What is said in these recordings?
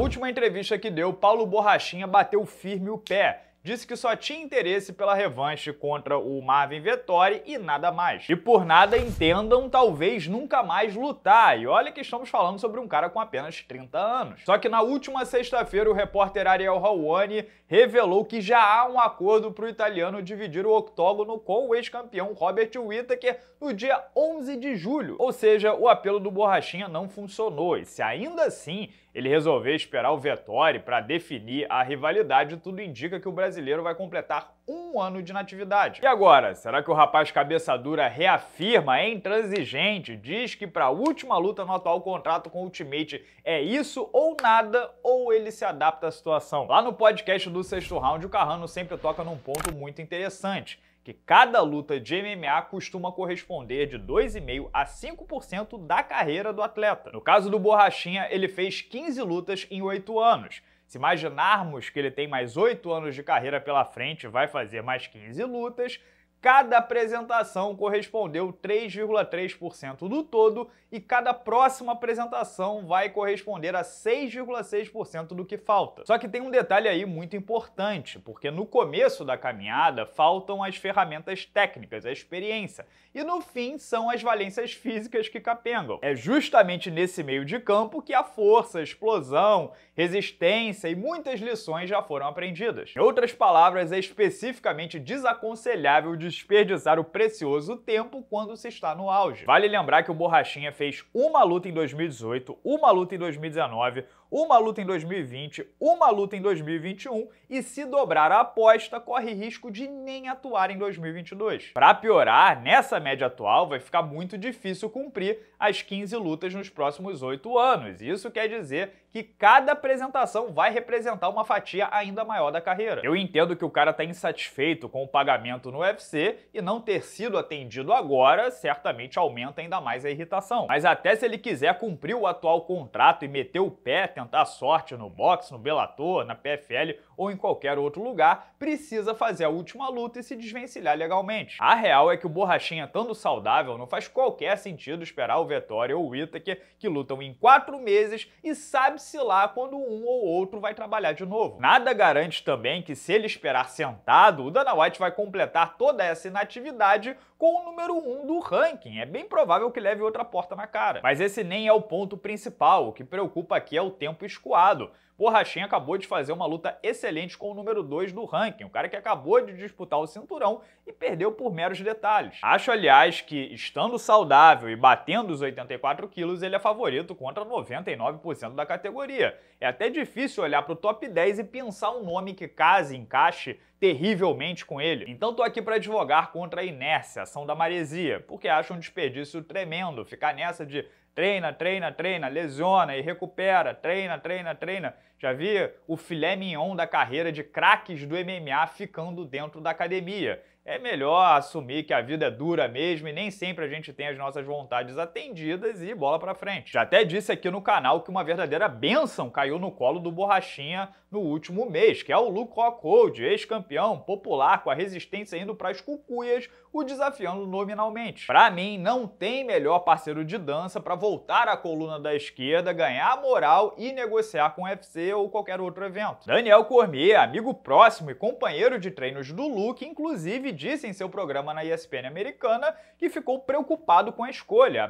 última entrevista que deu, Paulo Borrachinha bateu firme o pé disse que só tinha interesse pela revanche contra o Marvin Vettori e nada mais. E por nada entendam, talvez nunca mais lutar. E olha que estamos falando sobre um cara com apenas 30 anos. Só que na última sexta-feira, o repórter Ariel Hawani revelou que já há um acordo para o italiano dividir o octógono com o ex-campeão Robert Whittaker no dia 11 de julho. Ou seja, o apelo do Borrachinha não funcionou. E se ainda assim ele resolver esperar o Vettori para definir a rivalidade, tudo indica que o Brasil brasileiro vai completar um ano de natividade. E agora, será que o rapaz cabeça dura reafirma, é intransigente, diz que para a última luta no atual contrato com o Ultimate é isso ou nada, ou ele se adapta à situação? Lá no podcast do sexto round, o Carrano sempre toca num ponto muito interessante que cada luta de MMA costuma corresponder de 2,5% a 5% da carreira do atleta. No caso do Borrachinha, ele fez 15 lutas em 8 anos. Se imaginarmos que ele tem mais 8 anos de carreira pela frente, vai fazer mais 15 lutas, Cada apresentação correspondeu 3,3% do todo e cada próxima apresentação vai corresponder a 6,6% do que falta. Só que tem um detalhe aí muito importante, porque no começo da caminhada faltam as ferramentas técnicas, a experiência, e no fim são as valências físicas que capengam. É justamente nesse meio de campo que a força, a explosão, resistência e muitas lições já foram aprendidas. Em outras palavras, é especificamente desaconselhável de desperdiçar o precioso tempo quando se está no auge. Vale lembrar que o Borrachinha fez uma luta em 2018, uma luta em 2019, uma luta em 2020, uma luta em 2021 e se dobrar a aposta, corre risco de nem atuar em 2022. Para piorar, nessa média atual vai ficar muito difícil cumprir as 15 lutas nos próximos 8 anos. Isso quer dizer que cada apresentação vai representar uma fatia ainda maior da carreira. Eu entendo que o cara tá insatisfeito com o pagamento no UFC, e não ter sido atendido agora certamente aumenta ainda mais a irritação. Mas até se ele quiser cumprir o atual contrato e meter o pé, tentar sorte no boxe, no Bellator, na PFL ou em qualquer outro lugar, precisa fazer a última luta e se desvencilhar legalmente. A real é que o Borrachinha estando saudável não faz qualquer sentido esperar o Vettori ou o Itaker, que lutam em quatro meses e sabe-se lá quando um ou outro vai trabalhar de novo. Nada garante também que se ele esperar sentado, o Dana White vai completar toda essa essa inatividade com o número 1 um do ranking. É bem provável que leve outra porta na cara. Mas esse nem é o ponto principal. O que preocupa aqui é o tempo escoado. O acabou de fazer uma luta excelente com o número 2 do ranking, o cara que acabou de disputar o cinturão e perdeu por meros detalhes. Acho, aliás, que estando saudável e batendo os 84 quilos, ele é favorito contra 99% da categoria. É até difícil olhar para o top 10 e pensar um nome que case, encaixe terrivelmente com ele. Então tô aqui para advogar contra a inércia, ação da maresia, porque acho um desperdício tremendo ficar nessa de Treina, treina, treina, lesiona e recupera. Treina, treina, treina. Já vi o filé mignon da carreira de craques do MMA ficando dentro da academia é melhor assumir que a vida é dura mesmo e nem sempre a gente tem as nossas vontades atendidas e bola para frente. Já até disse aqui no canal que uma verdadeira benção caiu no colo do Borrachinha no último mês, que é o Luke Rockhold, ex-campeão popular com a resistência indo para as cucuias, o desafiando nominalmente. Para mim, não tem melhor parceiro de dança para voltar à coluna da esquerda, ganhar moral e negociar com o UFC ou qualquer outro evento. Daniel Cormier, amigo próximo e companheiro de treinos do Luke, inclusive Steve disse em seu programa na ESPN americana que ficou preocupado com a escolha,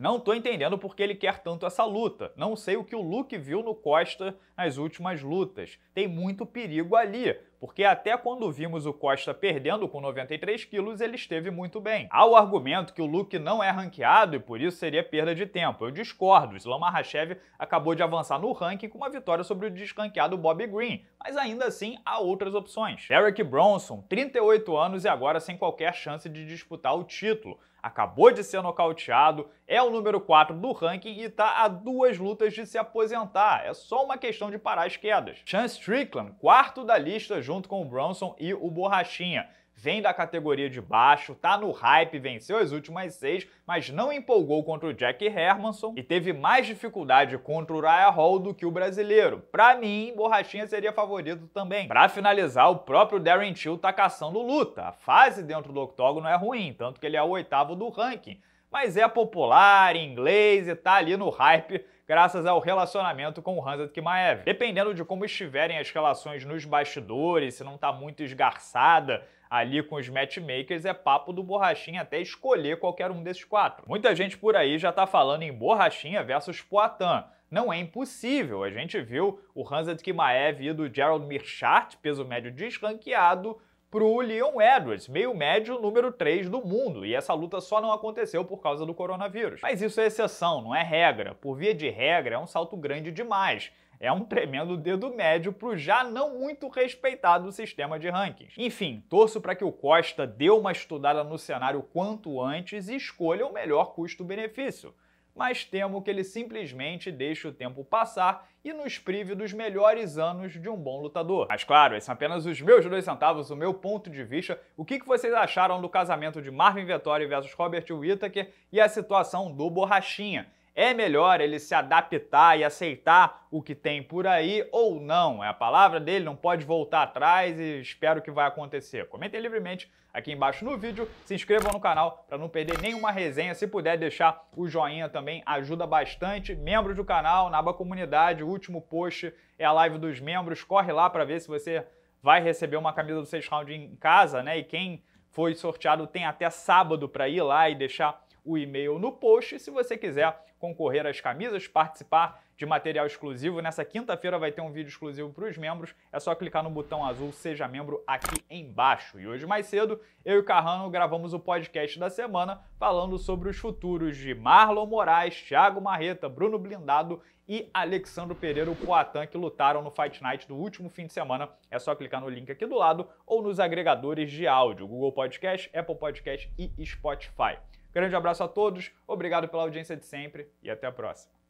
Não tô entendendo porque ele quer tanto essa luta. Não sei o que o Luke viu no Costa nas últimas lutas. Tem muito perigo ali porque até quando vimos o Costa perdendo com 93 quilos, ele esteve muito bem. Há o argumento que o Luke não é ranqueado e por isso seria perda de tempo. Eu discordo, Islam Makhachev acabou de avançar no ranking com uma vitória sobre o descanqueado Bob Green, mas ainda assim há outras opções. Derek Bronson, 38 anos e agora sem qualquer chance de disputar o título acabou de ser nocauteado, é o número 4 do ranking e está a duas lutas de se aposentar. É só uma questão de parar as quedas. Sean Strickland, quarto da lista, junto com o Bronson e o Borrachinha. Vem da categoria de baixo, tá no hype, venceu as últimas seis, mas não empolgou contra o Jack Hermanson e teve mais dificuldade contra o Raya Hall do que o brasileiro. Pra mim, Borrachinha seria favorito também. Pra finalizar, o próprio Darren Till tá caçando luta. A fase dentro do octógono é ruim, tanto que ele é o oitavo do ranking mas é popular, inglês e tá ali no hype graças ao relacionamento com o Hansa Kimaev. Dependendo de como estiverem as relações nos bastidores, se não está muito esgarçada, ali com os matchmakers é papo do Borrachinha até escolher qualquer um desses quatro. Muita gente por aí já tá falando em Borrachinha versus Poitin. Não é impossível, a gente viu o Hansa Kimaev e do Gerald Mirchart, peso médio desranqueado, para o Leon Edwards, meio médio número 3 do mundo, e essa luta só não aconteceu por causa do coronavírus. Mas isso é exceção, não é regra. Por via de regra, é um salto grande demais é um tremendo dedo médio pro já não muito respeitado sistema de rankings. Enfim, torço para que o Costa dê uma estudada no cenário quanto antes e escolha o melhor custo-benefício mas temo que ele simplesmente deixe o tempo passar e nos prive dos melhores anos de um bom lutador. Mas claro, esses são apenas os meus dois centavos, o meu ponto de vista, o que vocês acharam do casamento de Marvin Vettori versus Robert Whittaker e a situação do Borrachinha. É melhor ele se adaptar e aceitar o que tem por aí ou não? É a palavra dele, não pode voltar atrás e espero que vai acontecer. Comentem livremente aqui embaixo no vídeo, se inscrevam no canal para não perder nenhuma resenha. Se puder deixar o joinha também, ajuda bastante. Membros do canal, na aba comunidade, o último post é a live dos membros. Corre lá para ver se você vai receber uma camisa do 6 round em casa, né? E quem foi sorteado tem até sábado para ir lá e deixar o e-mail no post. E se você quiser concorrer às camisas, participar de material exclusivo, nessa quinta-feira vai ter um vídeo exclusivo para os membros. É só clicar no botão azul Seja Membro aqui embaixo. E hoje, mais cedo, eu e o Carrano gravamos o podcast da semana falando sobre os futuros de Marlon Moraes, Thiago Marreta, Bruno Blindado e Alexandre Pereira o que lutaram no Fight Night do último fim de semana. É só clicar no link aqui do lado ou nos agregadores de áudio, Google Podcast, Apple Podcast e Spotify. Grande abraço a todos, obrigado pela audiência de sempre e até a próxima.